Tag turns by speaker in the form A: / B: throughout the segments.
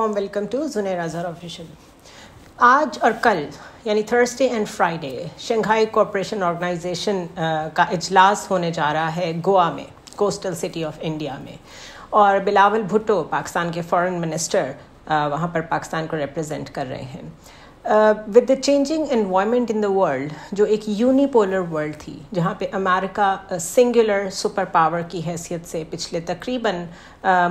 A: warm welcome to Juner Azhar official आज और कल यानी Thursday and Friday Shanghai corporation organisation का इजलास होने जा रहा है गोवा में कोस्टल सिटी ऑफ इंडिया में और बिलावल भुट्टो पाकिस्तान के फॉरेन मिनिस्टर uh, वहाँ पर पाकिस्तान को रिप्रेजेंट कर रहे हैं with the changing environment in the world जो एक यूनिपोलर वर्ल्ड थी जहाँ पे अमेरिका सिंगुलर सुपर पावर की हैसियत से पिछले तकरीबन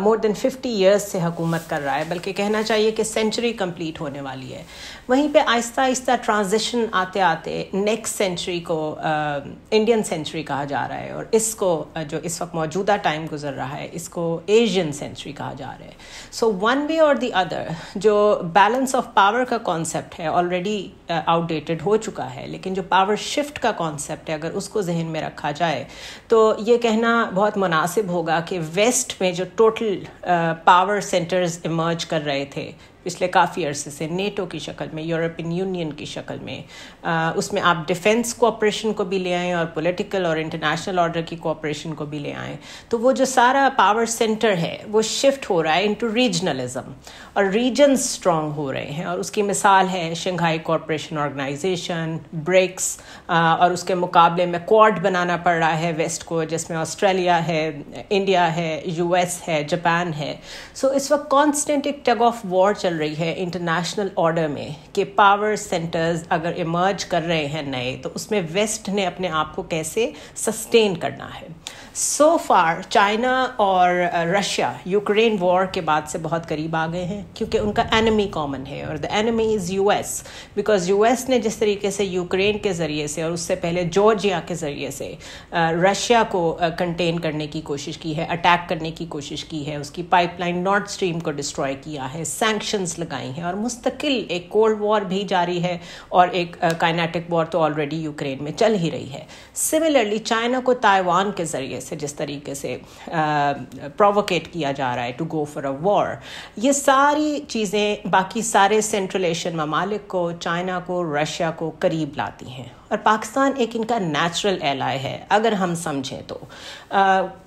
A: मोर देन 50 इयर्स से हुकूमत कर रहा है बल्कि कहना चाहिए कि सेंचुरी कंप्लीट होने वाली है वहीं पे आहिस्ता आहिस्ता ट्रांजिशन आते आते नेक्स्ट सेंचुरी को इंडियन uh, सेंचुरी कहा जा रहा है और इसको uh, जो इस वक्त मौजूदा टाइम गुजर रहा है इसको एशियन सेंचुरी कहा जा रहा है सो वन वे और दी अदर जो बैलेंस ऑफ पावर का कॉन्सेप्ट है ऑलरेडी आउटडेटेड uh, हो चुका है लेकिन जो पावर शिफ्ट का कॉन्सेप्ट है अगर उसको जहन में रखा जाए तो ये कहना बहुत मुनासिब होगा कि वेस्ट में जो टोटल पावर सेंटर्स इमर्ज कर रहे थे पिछले काफ़ी अरसे से नेटो की शक्ल में यूरोपियन यूनियन की शक्ल में आ, उसमें आप डिफेंस कोऑपरेशन को भी ले आएँ और पॉलिटिकल और इंटरनेशनल ऑर्डर की कोऑपरेशन को भी ले आएँ तो वो जो सारा पावर सेंटर है वो शिफ्ट हो रहा है इनटू रीजनलिज्म और रीजन स्ट्रांग हो रहे हैं और उसकी मिसाल है शंघाई कॉरपोरेशन ऑर्गेनाइजेशन ब्रिक्स और उसके मुकाबले में क्वाड बनाना पड़ रहा है वेस्ट को जिसमें ऑस्ट्रेलिया है इंडिया है यूएस है जापान है सो so, इस वक्त कॉन्स्टेंट एक टग ऑफ वॉर चल रही है इंटरनेशनल ऑर्डर में कि पावर सेंटर्स अगर इमर्ज कर रहे हैं नए तो उसमें वेस्ट ने अपने आप को कैसे सस्टेन करना है सो फार चाइना और रशिया यूक्रेन वॉर के बाद से बहुत करीब आ गए हैं क्योंकि उनका एनमी कॉमन है और the enemy is U S because U S ने जिस तरीके से यूक्रेन के ज़रिए से और उससे पहले जॉर्जिया के ज़रिए से रशिया uh, को कंटेन uh, करने की कोशिश की है अटैक करने की कोशिश की है उसकी पाइपलाइन नॉर्थ स्ट्रीम को डिस्ट्रॉय किया है सैक्शन एक्शंस लगाई हैं और मुस्तकिल एक कोल्ड वॉर भी जारी है और एक काइनेटिक वॉर तो ऑलरेडी यूक्रेन में चल ही रही है सिमिलरली चाइना को ताइवान के ज़रिए से जिस तरीके से प्रोवोकेट किया जा रहा है to go for a war ये सारी चीज़ें बाकी सारे सेंट्रल एशियन ममालिक को चाइना को रशिया को करीब लाती हैं और पाकिस्तान एक इनका नेचुरल एलाय है अगर हम समझें तो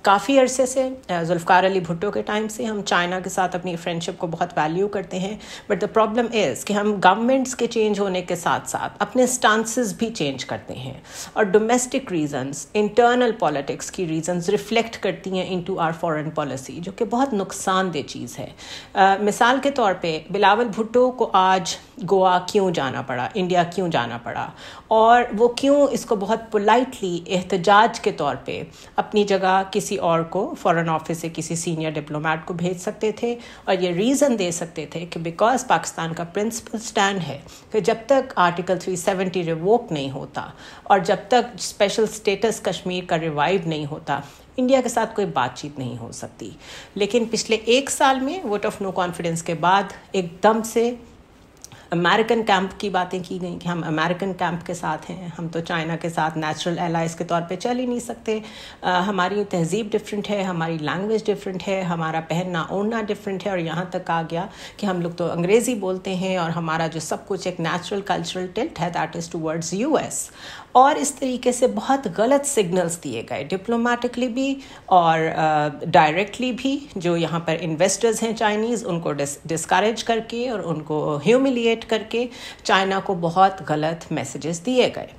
A: काफ़ी अरसे से जुल्फ़ार अली भुट्टो के टाइम से हम चाइना के साथ अपनी फ्रेंडशिप को बहुत वैल्यू करते हैं बट द प्रॉब्लम इज़ कि हम गवर्नमेंट्स के चेंज होने के साथ साथ अपने स्टांसिस भी चेंज करते हैं और डोमेस्टिक रीजंस इंटरनल पॉलिटिक्स की रीजंस रिफ्लेक्ट करती हैं इनटू आर फॉरेन पॉलिसी जो कि बहुत नुकसानदेह चीज़ है आ, मिसाल के तौर पर बिलावल भुट्टो को आज गोवा क्यों जाना पड़ा इंडिया क्यों जाना पड़ा और वो क्यों इसको बहुत पोलाइटली एहतजाज के तौर पे अपनी जगह किसी और को फॉरेन ऑफिस से किसी सीनियर डिप्लोमेट को भेज सकते थे और ये रीज़न दे सकते थे कि बिकॉज पाकिस्तान का प्रिंसिपल स्टैंड है कि जब तक आर्टिकल 370 रिवोक नहीं होता और जब तक स्पेशल स्टेटस कश्मीर का रिवाइव नहीं होता इंडिया के साथ कोई बातचीत नहीं हो सकती लेकिन पिछले एक साल में वोट ऑफ नो कॉन्फिडेंस के बाद एकदम से अमेरिकन कैंप की बातें की गई कि हम अमेरिकन कैंप के साथ हैं हम तो चाइना के साथ नेचुरल एलाइज के तौर पे चल ही नहीं सकते आ, हमारी तहजीब डिफरेंट है हमारी लैंग्वेज डिफरेंट है हमारा पहनना ओढ़ना डिफरेंट है और यहाँ तक आ गया कि हम लोग तो अंग्रेज़ी बोलते हैं और हमारा जो सब कुछ एक नेचुरल कल्चरल टिल्ट है दैट इज़ टू वर्ड्स और इस तरीके से बहुत गलत सिग्नल्स दिए गए डिप्लोमेटिकली भी और डायरेक्टली uh, भी जो यहाँ पर इन्वेस्टर्स हैं चाइनीज़ उनको डिस्करेज करके और उनको ह्यूमिलिएट करके चाइना को बहुत गलत मैसेजेस दिए गए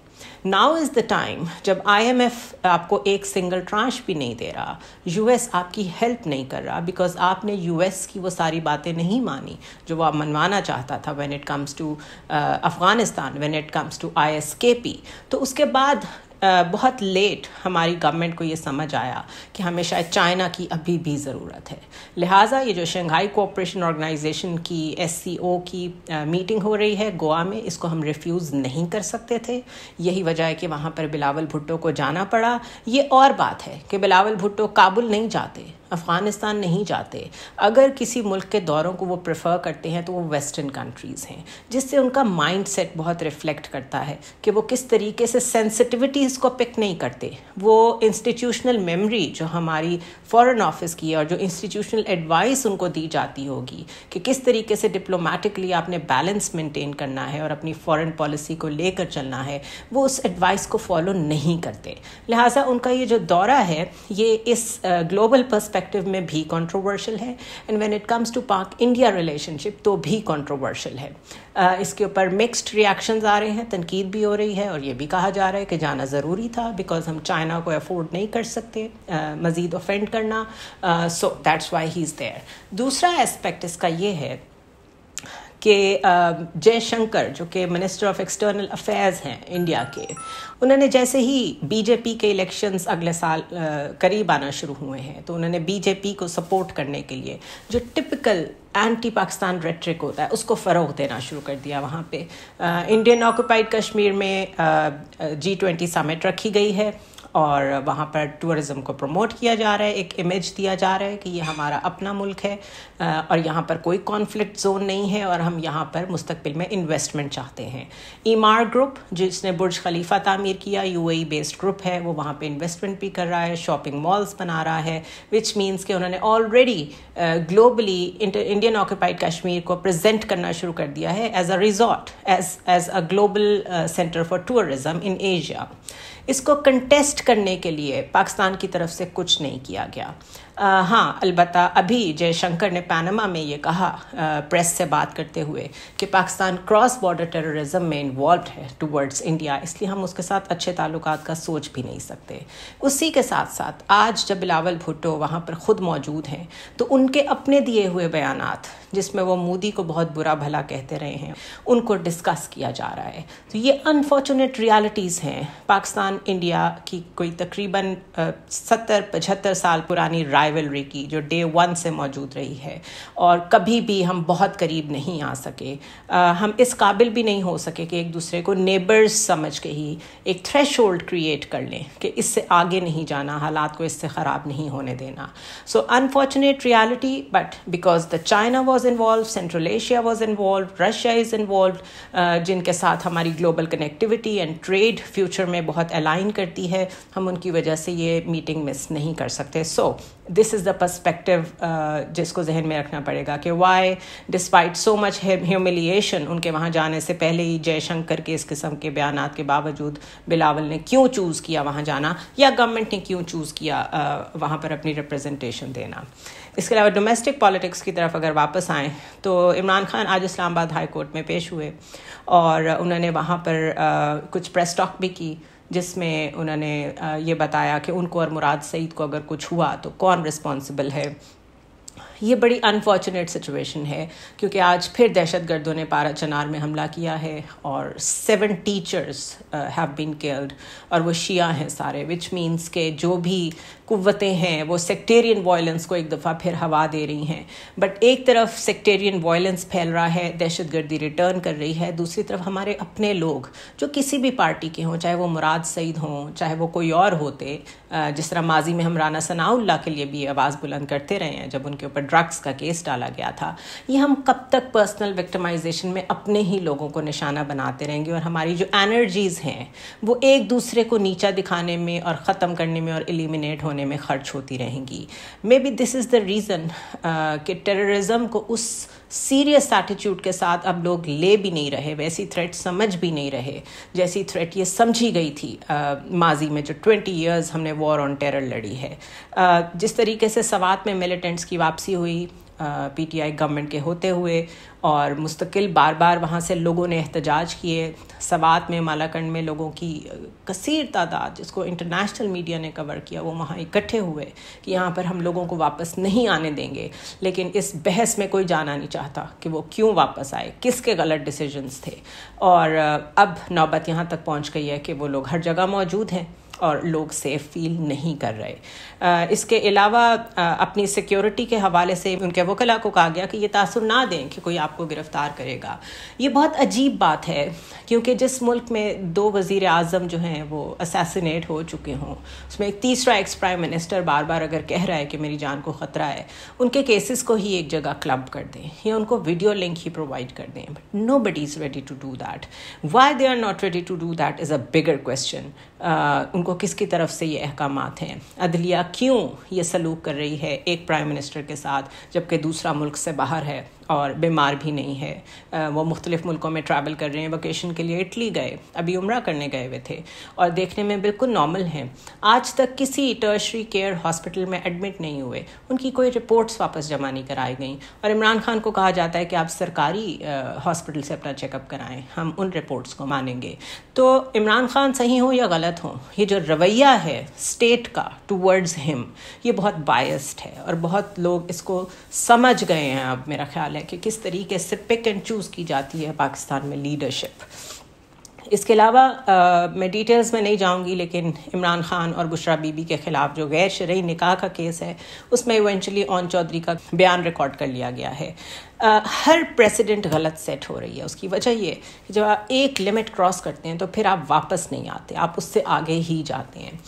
A: नाउ इज़ द टाइम जब आईएमएफ आपको एक सिंगल ट्रांश भी नहीं दे रहा यूएस आपकी हेल्प नहीं कर रहा बिकॉज आपने यूएस की वो सारी बातें नहीं मानी जो वो मनवाना चाहता था when it comes to Afghanistan when it comes to आई तो उसके बाद बहुत लेट हमारी गवर्नमेंट को ये समझ आया कि हमें शायद चाइना की अभी भी ज़रूरत है लिहाजा ये जो शंघाई कोऑपरेशन ऑर्गेनाइजेशन की एस की मीटिंग हो रही है गोवा में इसको हम रिफ्यूज़ नहीं कर सकते थे यही वजह है कि वहाँ पर बिलावल भुट्टो को जाना पड़ा ये और बात है कि बिलावल भुट्टो काबुल नहीं जाते अफ़गानिस्तान नहीं जाते अगर किसी मुल्क के दौरों को वो प्रेफर करते हैं तो वो वेस्टर्न कंट्रीज़ हैं जिससे उनका माइंड सेट बहुत रिफ्लेक्ट करता है कि वो किस तरीके से सेंसिटिविटीज़ को पिक नहीं करते वो इंस्टीट्यूशनल मेमरी जो हमारी फॉरेन ऑफिस की और जो इंस्टीट्यूशनल एडवाइस उनको दी जाती होगी कि किस तरीके से डिप्लोमेटिकली आपने बैलेंस मेंटेन करना है और अपनी फॉरेन पॉलिसी को लेकर चलना है वो उस एडवाइस को फॉलो नहीं करते लिहाजा उनका ये जो दौरा है ये इस ग्लोबल पर्सपेक्टिव पर्सपेक्टिव में भी कंट्रोवर्शियल है and when it comes to Pak India relationship तो भी कंट्रोवर्शियल है uh, इसके ऊपर मिक्स्ड रिएक्शंस आ रहे हैं तनकीद भी हो रही है और ये भी कहा जा रहा है कि जाना ज़रूरी था बिकॉज हम चाइना को अफोर्ड नहीं कर सकते uh, मज़ीद ऑफेंड करना so that's why he is there दूसरा एस्पेक्ट इसका ये है कि जयशंकर जो कि मिनिस्टर ऑफ एक्सटर्नल अफेयर्स हैं इंडिया के उन्होंने जैसे ही बीजेपी के इलेक्शंस अगले साल करीब आना शुरू हुए हैं तो उन्होंने बीजेपी को सपोर्ट करने के लिए जो टिपिकल एंटी पाकिस्तान रेट्रिक होता है उसको फ़रोग देना शुरू कर दिया वहाँ पे इंडियन ऑक्यूपाइड कश्मीर में जी ट्वेंटी समिट रखी गई है और वहाँ पर टूरिज़्म को प्रमोट किया जा रहा है एक इमेज दिया जा रहा है कि ये हमारा अपना मुल्क है और यहाँ पर कोई कॉन्फ्लिक्ट जोन नहीं है और हम यहाँ पर मुस्तबिल में इन्वेस्टमेंट चाहते हैं ईमार ग्रुप जिसने बुर्ज खलीफा तामीर किया यू बेस्ड ग्रुप है वो वहाँ पर इन्वेस्टमेंट भी कर रहा है शॉपिंग मॉल्स बना रहा है विच मीन्स कि उन्होंने already globally Indian occupied Kashmir को प्रजेंट करना शुरू कर दिया है as a resort as as a global centre for tourism in Asia इसको कंटेस्ट करने के लिए पाकिस्तान की तरफ से कुछ नहीं किया गया हाँ अलबत् अभी जयशंकर ने पैनमा में ये कहा आ, प्रेस से बात करते हुए कि पाकिस्तान क्रॉस बॉर्डर टेररिज्म में इन्वॉल्व है टूवर्ड्स इंडिया इसलिए हम उसके साथ अच्छे ताल्लुक का सोच भी नहीं सकते उसी के साथ साथ आज जब बिलावल भुट्टो वहाँ पर ख़ुद मौजूद हैं तो उनके अपने दिए हुए बयान जिसमें वो मोदी को बहुत बुरा भला कहते रहे हैं उनको डिस्कस किया जा रहा है तो ये अनफॉर्चुनेट रियलिटीज़ हैं पाकिस्तान इंडिया की कोई तकरीबन सत्तर पचहत्तर साल पुरानी राय राइवलरी की जो डे वन से मौजूद रही है और कभी भी हम बहुत करीब नहीं आ सके आ, हम इस काबिल भी नहीं हो सके कि एक दूसरे को नेबर्स समझ के ही एक थ्रेश क्रिएट कर लें कि इससे आगे नहीं जाना हालात को इससे ख़राब नहीं होने देना so unfortunate reality but because the China was involve central Asia was involve Russia is involve जिनके साथ हमारी global connectivity and trade future में बहुत अलाइन करती है हम उनकी वजह से ये मीटिंग मिस नहीं कर सकते so so, this is the perspective जिसको जहन में रखना पड़ेगा कि why despite so much humiliation उनके वहाँ जाने से पहले ही जयशंकर के इस किस्म के बयान के बावजूद बिलावल ने क्यों चूज़ किया वहाँ जाना या गवर्नमेंट ने क्यों चूज़ किया uh, वहाँ पर अपनी रिप्रेजेंटेशन देना इसके अलावा डोमेस्टिक पॉलिटिक्स की तरफ अगर वापस आएँ तो इमरान खान आज इस्लामाबाद हाई कोर्ट में पेश हुए और उन्होंने वहाँ पर uh, कुछ प्रेस टॉक भी की जिसमें उन्होंने ये बताया कि उनको और मुराद सईद को अगर कुछ हुआ तो कौन रिस्पॉन्सिबल है ये बड़ी अनफॉर्चुनेट सिचुएशन है क्योंकि आज फिर दहशत गर्दों ने पारा चनार में हमला किया है और seven teachers have been killed और वो शिया हैं सारे विच मीन्स के जो भी कुवतें हैं वो सेक्टेरियन वायलेंस को एक दफ़ा फिर हवा दे रही हैं बट एक तरफ सेक्टेरियन वायलेंस फैल रहा है दहशत रिटर्न कर रही है दूसरी तरफ हमारे अपने लोग जो किसी भी पार्टी के हों चाहे वो मुराद सईद हों चाहे वो कोई और होते uh, जिस तरह माजी में हम राना सनाउल्ला के लिए भी आवाज़ बुलंद करते रहे हैं जब उनके ऊपर ड्रग्स का केस डाला गया था ये हम कब तक पर्सनल विक्टिमाइजेशन में अपने ही लोगों को निशाना बनाते रहेंगे और हमारी जो एनर्जीज़ हैं वो एक दूसरे को नीचा दिखाने में और ख़त्म करने में और एलिमिनेट होने में खर्च होती रहेंगी maybe this is the reason कि टेररिज्म को उस सीरियस एटीट्यूड के साथ अब लोग ले भी नहीं रहे वैसी थ्रेट समझ भी नहीं रहे जैसी थ्रेट ये समझी गई थी माजी में जो ट्वेंटी ईयर्स हमने वॉर ऑन टेरर लड़ी है आ, जिस तरीके से सवात में मिलिटेंट्स की वापसी हुई पीटीआई गवर्नमेंट के होते हुए और मुस्तकिल बार बार वहाँ से लोगों ने एहतजाज किए सवात में मालाकंड में लोगों की कसीर तादाद जिसको इंटरनेशनल मीडिया ने कवर किया वो वहाँ इकट्ठे हुए कि यहाँ पर हम लोगों को वापस नहीं आने देंगे लेकिन इस बहस में कोई जाना नहीं चाहता कि वो क्यों वापस आए किसके गलत डिसीजंस थे और अब नौबत यहाँ तक पहुँच गई है कि वो लोग हर जगह मौजूद हैं और लोग सेफ फील नहीं कर रहे इसके अलावा अपनी सिक्योरिटी के हवाले से उनके वकला को कहा गया कि ये तासर ना दें कि कोई आपको गिरफ्तार करेगा ये बहुत अजीब बात है क्योंकि जिस मुल्क में दो वज़ी अजम जो हैं वो असासीनेट हो चुके हों उसमें एक तीसरा एक्स प्राइम मिनिस्टर बार बार अगर कह रहा है कि मेरी जान को ख़तरा है उनके केसेस को ही एक जगह क्लब कर दें या उनको वीडियो लिंक ही प्रोवाइड कर दें nobody is ready to do that why they are not ready to do that is a bigger question उनको किसकी तरफ से ये अहकाम हैं अदलिया क्यों ये सलूक कर रही है एक प्राइम मिनिस्टर के साथ जबकि दूसरा मुल्क से बाहर है और बीमार भी नहीं है वो मुख्तलिफ़ मुल्कों में ट्रैवल कर रहे हैं वोकेशन के लिए इटली गए अभी उम्र करने गए हुए थे और देखने में बिल्कुल नॉर्मल हैं आज तक किसी टर्शरी केयर हॉस्पिटल में एडमिट नहीं हुए उनकी कोई रिपोर्ट्स वापस जमा नहीं कराई गई और इमरान खान को कहा जाता है कि आप सरकारी हॉस्पिटल से अपना चेकअप कराएं हम उन रिपोर्ट्स को मानेंगे तो इमरान खान सही हो या गलत हो ये जो रवैया है स्टेट का टूवर्ड्स हिम ये बहुत बायस्ड है और बहुत लोग इसको समझ गए हैं अब मेरा ख्याल है कि किस तरीके से पिक एंड चूज़ की जाती है पाकिस्तान में लीडरशिप इसके अलावा मैं डिटेल्स में नहीं जाऊंगी लेकिन इमरान खान और बुशरा बीबी के ख़िलाफ़ जो गैर शरय निकाह का केस है उसमें इवेंचुअली ओन चौधरी का बयान रिकॉर्ड कर लिया गया है हर प्रेसिडेंट गलत सेट हो रही है उसकी वजह ये कि जब आप एक लिमिट क्रॉस करते हैं तो फिर आप वापस नहीं आते आप उससे आगे ही जाते हैं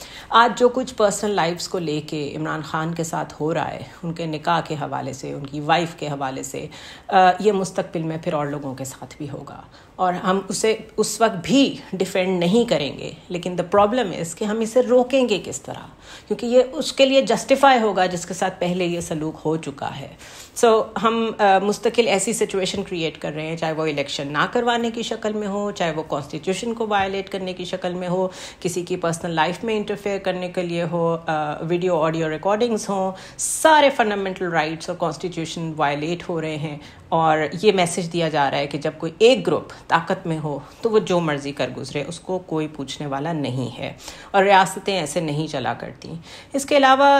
A: आज जो कुछ पर्सनल लाइफ्स को लेके इमरान खान के साथ हो रहा है उनके निकाह के हवाले से उनकी वाइफ के हवाले से आ, ये मुस्तबिल में फिर और लोगों के साथ भी होगा और हम उसे उस वक्त भी डिफेंड नहीं करेंगे लेकिन द प्रॉब्लम इज़ कि हम इसे रोकेंगे किस तरह क्योंकि ये उसके लिए जस्टिफाई होगा जिसके साथ पहले ये सलूक हो चुका है सो so, हम uh, मुस्तकिल ऐसी सिचुएशन क्रिएट कर रहे हैं चाहे वो इलेक्शन ना करवाने की शक्ल में हो चाहे वो कॉन्स्टिट्यूशन को वायलेट करने की शक्ल में हो किसी की पर्सनल लाइफ में इंटरफेयर करने के लिए हो वीडियो ऑडियो रिकॉर्डिंग्स हों सारे फंडामेंटल राइट्स और कॉन्स्टिट्यूशन वायलेट हो रहे हैं और ये मैसेज दिया जा रहा है कि जब कोई एक ग्रुप ताकत में हो तो वो जो मर्ज़ी कर गुजरे उसको कोई पूछने वाला नहीं है और रियासतें ऐसे नहीं चला करती इसके अलावा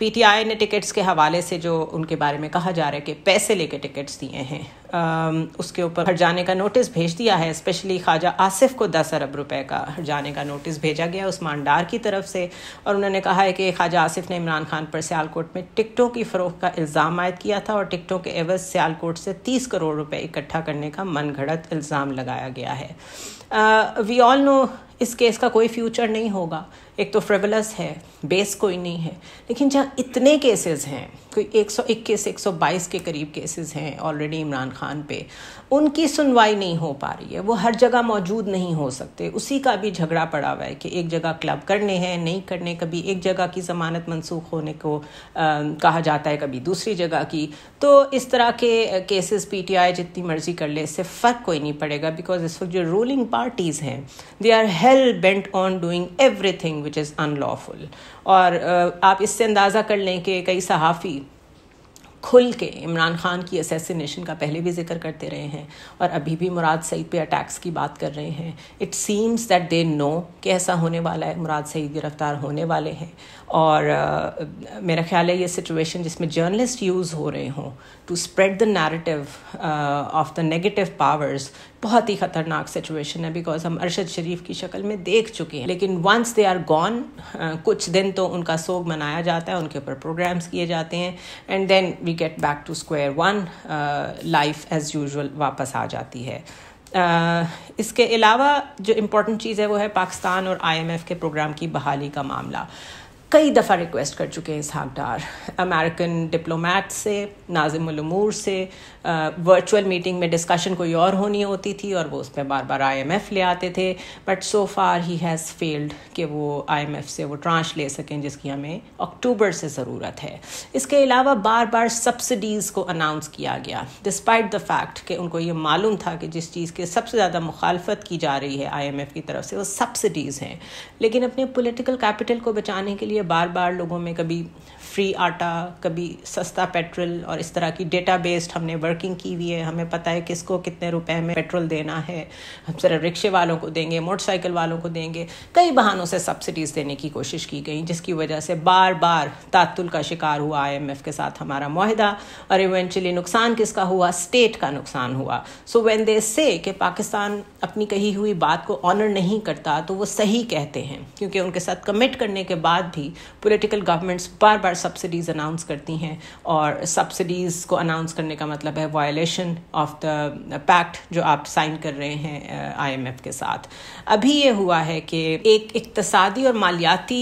A: पीटीआई ने टिकट्स के हवाले से जो उनके बारे में कहा जा रहा है कि पैसे लेके टिकट्स दिए हैं उसके ऊपर हट जाने का नोटिस भेज दिया है स्पेशली ख्वाजा आसिफ को दस अरब रुपए का हट जाने का नोटिस भेजा गया उस्मान डार की तरफ से और उन्होंने कहा है कि ख्वाजा आसिफ ने इमरान खान पर सियालकोट में टिकटों की फ़रोख का इल्ज़ाम आयद किया था और टिकटों के एवज सियालकोट से तीस करोड़ रुपये इकट्ठा करने का मनगढ़ंत इल्ज़ाम लगाया गया है वी ऑल नो इस केस का कोई फ्यूचर नहीं होगा एक तो फ्रेवलस है बेस कोई नहीं है लेकिन जहाँ इतने केसेस हैं कोई 121 122 के करीब केसेस हैं ऑलरेडी इमरान खान पे उनकी सुनवाई नहीं हो पा रही है वो हर जगह मौजूद नहीं हो सकते उसी का भी झगड़ा पड़ा हुआ है कि एक जगह क्लब करने हैं नहीं करने कभी एक जगह की जमानत मनसूख होने को आ, कहा जाता है कभी दूसरी जगह की तो इस तरह के केसेस पी जितनी मर्जी कर ले इससे फ़र्क कोई नहीं पड़ेगा बिकॉज इस वक्त जो रूलिंग पार्टीज़ हैं they are hell bent on doing everything which is unlawful और आप इससे अंदाज़ा कर लें कि कई सहाफ़ी खुल के इमरान खान की असेसिनेशन का पहले भी जिक्र करते रहे हैं और अभी भी मुराद सईद पे अटैक्स की बात कर रहे हैं it seems that they know कि ऐसा होने वाला है मुराद सईद गिरफ्तार होने वाले हैं और uh, मेरा ख्याल है ये सिचुएशन जिसमें जर्नलिस्ट यूज़ हो रहे हों to spread the narrative of the negative powers बहुत ही ख़तरनाक सिचुएशन है बिकॉज हम अरशद शरीफ की शक्ल में देख चुके हैं लेकिन वंस दे आर गॉन कुछ दिन तो उनका सोग मनाया जाता है उनके ऊपर प्रोग्राम्स किए जाते हैं and then we get back to square one life as usual वापस आ जाती है Uh, इसके अलावा जो इम्पोर्टेंट चीज़ है वो है पाकिस्तान और आईएमएफ के प्रोग्राम की बहाली का मामला कई दफ़ा रिक्वेस्ट कर चुके हैं इसहाक डार अमेरिकन डिप्लोमैट से नाजिमूर से वर्चुअल मीटिंग में डिस्कशन कोई और होनी होती थी और वो उसमें बार बार आईएमएफ ले आते थे but so far he has failed कि वो आईएमएफ से वो ट्रांश ले सकें जिसकी हमें अक्टूबर से ज़रूरत है इसके अलावा बार बार सब्सिडीज़ को अनाउंस किया गया डिस्पाइट द फैक्ट कि उनको ये मालूम था कि जिस चीज़ की सबसे ज़्यादा मुखालफत की जा रही है आई की तरफ से वो सब्सिडीज़ हैं लेकिन अपने पोलिटिकल कैपिटल को बचाने के लिए बार बार लोगों में कभी फ्री आटा कभी सस्ता पेट्रोल और इस तरह की डेटा बेस्ड हमने वर्किंग की हुई है हमें पता है किसको कितने रुपए में पेट्रोल देना है हम सिर्फ रिक्शे वालों को देंगे मोटरसाइकिल वालों को देंगे कई बहानों से सब्सिडीज़ देने की कोशिश की गई जिसकी वजह से बार बार तातुल का शिकार हुआ एफ के साथ हमारा माहिदा और इवेंचुअली नुकसान किसका हुआ स्टेट का नुकसान हुआ सो वेन दे से कि पाकिस्तान अपनी कही हुई बात को ऑनर नहीं करता तो वो सही कहते हैं क्योंकि उनके साथ कमिट करने के बाद भी पोलिटिकल गवर्नमेंट्स बार बार सब्सिडीज़ अनाउंस करती हैं और सब्सिडीज़ को अनाउंस करने का मतलब है वायलेशन ऑफ द पैक्ट जो आप साइन कर रहे हैं आईएमएफ uh, के साथ अभी ये हुआ है कि एक इकतसादी और मालियाती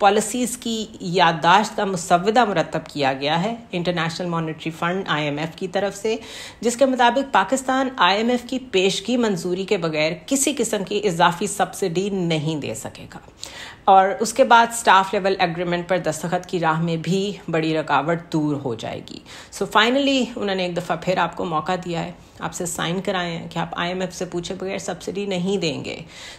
A: पॉलिसीज़ uh, की याददाश्त का मुसवदा मरतब किया गया है इंटरनेशनल मॉनिटरी फंड आईएमएफ की तरफ से जिसके मुताबिक पाकिस्तान आईएमएफ की पेशगी मंजूरी के बगैर किसी किस्म की इजाफी सब्सिडी नहीं दे सकेगा और उसके बाद स्टाफ लेवल एग्रीमेंट पर दस्तखत की राह राह में भी बड़ी रुकावट दूर हो जाएगी सो so फाइनली उन्होंने एक दफ़ा फिर आपको मौका दिया है आपसे साइन कराए हैं कि आप आईएमएफ से पूछे बगैर सब्सिडी नहीं देंगे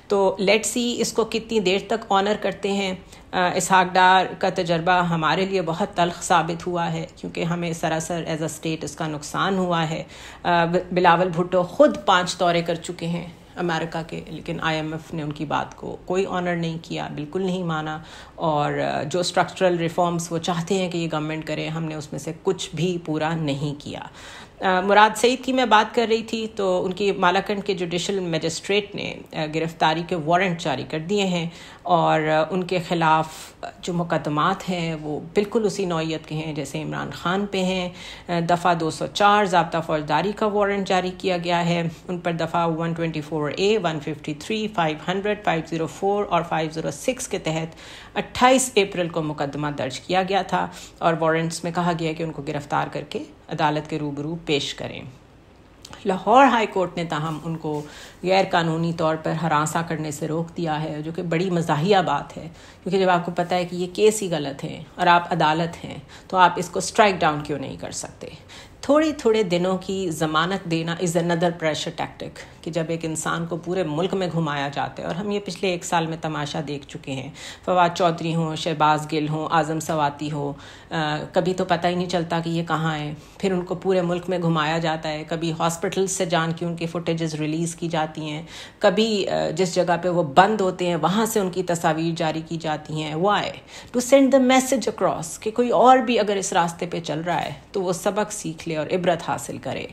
A: तो लेट्स सी इसको कितनी देर तक ऑनर करते हैं इसहाक डार का तजर्बा हमारे लिए बहुत तलख साबित हुआ है क्योंकि हमें सरासर एज अ स्टेट इसका नुकसान हुआ है बिलावल भुट्टो खुद पांच दौरे कर चुके हैं अमेरिका के लेकिन आईएमएफ ने उनकी बात को कोई ऑनर नहीं किया बिल्कुल नहीं माना और जो स्ट्रक्चरल रिफॉर्म्स वो चाहते हैं कि ये गवर्नमेंट करे हमने उसमें से कुछ भी पूरा नहीं किया मुराद सईद की मैं बात कर रही थी तो उनकी मालाकंड के जुडिशल मजिस्ट्रेट ने गिरफ़्तारी के वारंट जारी कर दिए हैं और उनके ख़िलाफ़ जो मुकदमात हैं वो बिल्कुल उसी नौीयत के हैं जैसे इमरान ख़ान पे हैं दफ़ा 204 सौ चार जबता फौजदारी का वारंट जारी किया गया है उन पर दफ़ा 124 ए 153 500 504 और 506 के तहत 28 अप्रैल को मुकदमा दर्ज किया गया था और वारंट्स में कहा गया कि उनको गिरफ़्तार करके अदालत के रूबरू पे पेश करें लाहौर हाई कोर्ट ने तहम उनको गैर कानूनी तौर पर हरासा करने से रोक दिया है जो कि बड़ी मजाहिया बात है क्योंकि जब आपको पता है कि ये केस ही गलत है और आप अदालत हैं तो आप इसको स्ट्राइक डाउन क्यों नहीं कर सकते थोड़े थोड़े दिनों की ज़मानत देना इज़ अनदर प्रेशर टैक्टिक कि जब एक इंसान को पूरे मुल्क में घुमाया जाता है और हम ये पिछले एक साल में तमाशा देख चुके हैं फवाद चौधरी हों शहबाज गिल हों आज़म सवाती हो आ, कभी तो पता ही नहीं चलता कि ये कहाँ हैं फिर उनको पूरे मुल्क में घुमाया जाता है कभी हॉस्पिटल से जान के उनकी फुटेजेस रिलीज़ की जाती हैं कभी जिस जगह पर वो बंद होते हैं वहाँ से उनकी तस्वीर जारी की जाती हैं वो आए to send the message across कि कोई और भी अगर इस रास्ते पर चल रहा है तो वो सबक सीख ले और इबरत हासिल करे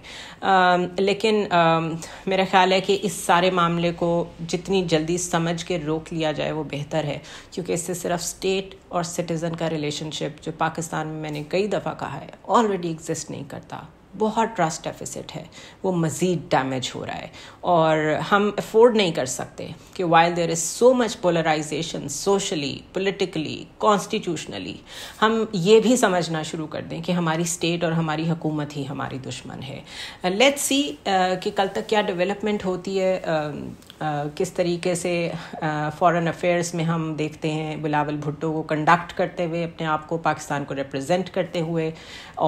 A: आ, लेकिन आ, मेरा ख्याल ख्याल है कि इस सारे मामले को जितनी जल्दी समझ के रोक लिया जाए वो बेहतर है क्योंकि इससे सिर्फ स्टेट और सिटीज़न का रिलेशनशिप जो पाकिस्तान में मैंने कई दफ़ा कहा है ऑलरेडी एग्जिस्ट नहीं करता बहुत ट्रस्ट डेफिसिट है वो मज़ीद डैमेज हो रहा है और हम अफोर्ड नहीं कर सकते कि while there is so much polarisation socially politically constitutionally हम ये भी समझना शुरू कर दें कि हमारी स्टेट और हमारी हुकूमत ही हमारी दुश्मन है लेट्स uh, सी uh, कि कल तक क्या डेवलपमेंट होती है uh, Uh, किस तरीके से फ़ॉरेन uh, अफेयर्स में हम देखते हैं बिलावल भुट्टो को कंडक्ट करते हुए अपने आप को पाकिस्तान को रिप्रेजेंट करते हुए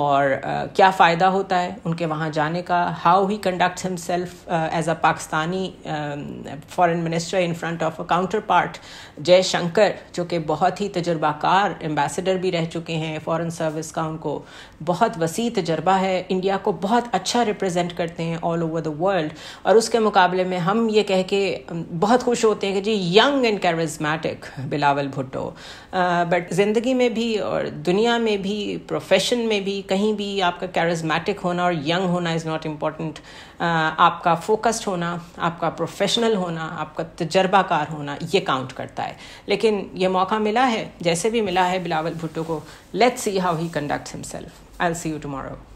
A: और uh, क्या फ़ायदा होता होता है उनके वहाँ जाने का how he conduct himself as a Pakistani foreign minister in front of a counterpart Jaishankar जो कि बहुत ही तजुर्बाकार एम्बेसडर भी रह चुके हैं फॉरेन सर्विस का उनको बहुत वसी तजर्बा है इंडिया को बहुत अच्छा रिप्रेजेंट करते हैं ऑल ओवर द वर्ल्ड और उसके मुकाबले में हम ये कह के um, बहुत खुश होते हैं कि जी young and charismatic Bilawal Bhutto but uh, ज़िंदगी में भी और दुनिया में भी प्रोफेशन में भी कहीं भी आपका कैरिज्मेटिक होना और यंग होना इज़ नॉट इम्पॉर्टेंट आपका फोकस्ड होना आपका प्रोफेशनल होना आपका तजर्बाकार होना ये काउंट करता है लेकिन ये मौका मिला है जैसे भी मिला है बिलावल भुट्टो को let's see how he conduct himself I see you tomorrow